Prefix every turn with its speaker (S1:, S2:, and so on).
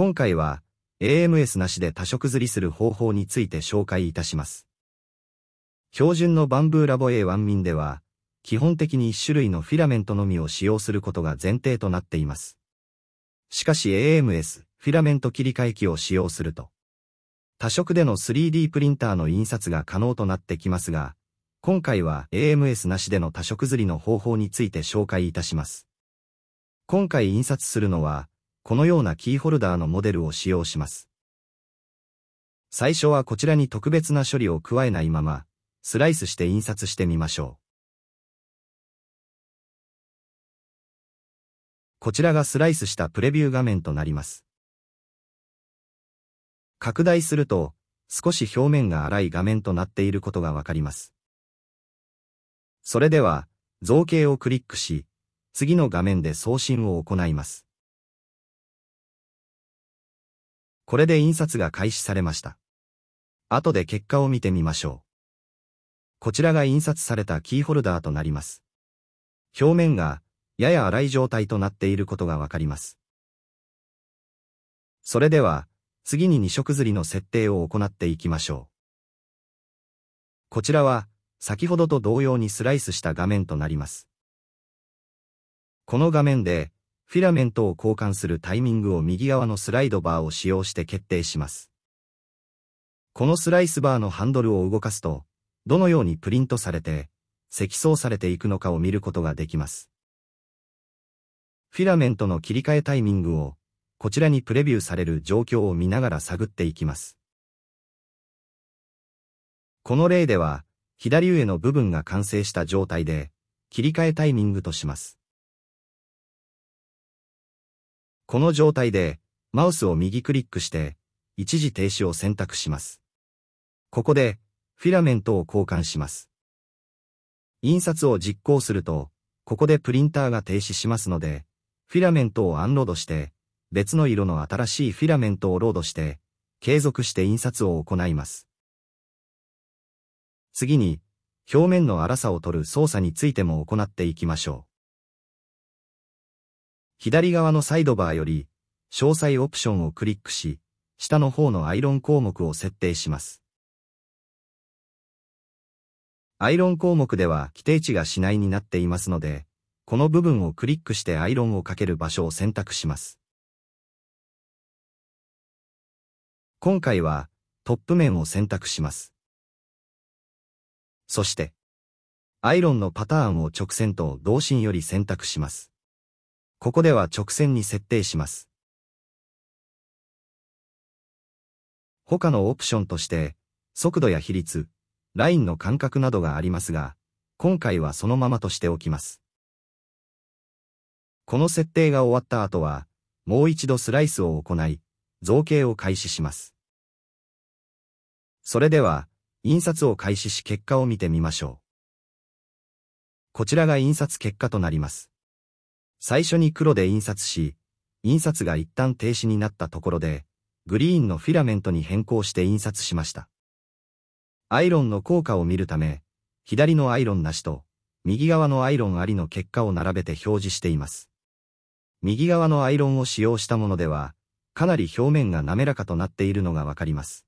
S1: 今回は AMS なしで多色釣りする方法について紹介いたします。標準のバンブーラボ A1 ミンでは、基本的に1種類のフィラメントのみを使用することが前提となっています。しかし AMS、フィラメント切り替え機を使用すると、多色での 3D プリンターの印刷が可能となってきますが、今回は AMS なしでの多色釣りの方法について紹介いたします。今回印刷するのは、このようなキーホルダーのモデルを使用します。最初はこちらに特別な処理を加えないまま、スライスして印刷してみましょう。こちらがスライスしたプレビュー画面となります。拡大すると、少し表面が粗い画面となっていることがわかります。それでは、造形をクリックし、次の画面で送信を行います。これで印刷が開始されました。後で結果を見てみましょう。こちらが印刷されたキーホルダーとなります。表面がやや粗い状態となっていることがわかります。それでは、次に2色刷りの設定を行っていきましょう。こちらは、先ほどと同様にスライスした画面となります。この画面で、フィラメントを交換するタイミングを右側のスライドバーを使用して決定します。このスライスバーのハンドルを動かすと、どのようにプリントされて、積層されていくのかを見ることができます。フィラメントの切り替えタイミングを、こちらにプレビューされる状況を見ながら探っていきます。この例では、左上の部分が完成した状態で、切り替えタイミングとします。この状態で、マウスを右クリックして、一時停止を選択します。ここで、フィラメントを交換します。印刷を実行すると、ここでプリンターが停止しますので、フィラメントをアンロードして、別の色の新しいフィラメントをロードして、継続して印刷を行います。次に、表面の粗さを取る操作についても行っていきましょう。左側のサイドバーより、詳細オプションをクリックし、下の方のアイロン項目を設定します。アイロン項目では規定値がしないになっていますので、この部分をクリックしてアイロンをかける場所を選択します。今回はトップ面を選択します。そして、アイロンのパターンを直線と同心より選択します。ここでは直線に設定します。他のオプションとして、速度や比率、ラインの間隔などがありますが、今回はそのままとしておきます。この設定が終わった後は、もう一度スライスを行い、造形を開始します。それでは、印刷を開始し結果を見てみましょう。こちらが印刷結果となります。最初に黒で印刷し、印刷が一旦停止になったところで、グリーンのフィラメントに変更して印刷しました。アイロンの効果を見るため、左のアイロンなしと、右側のアイロンありの結果を並べて表示しています。右側のアイロンを使用したものでは、かなり表面が滑らかとなっているのがわかります。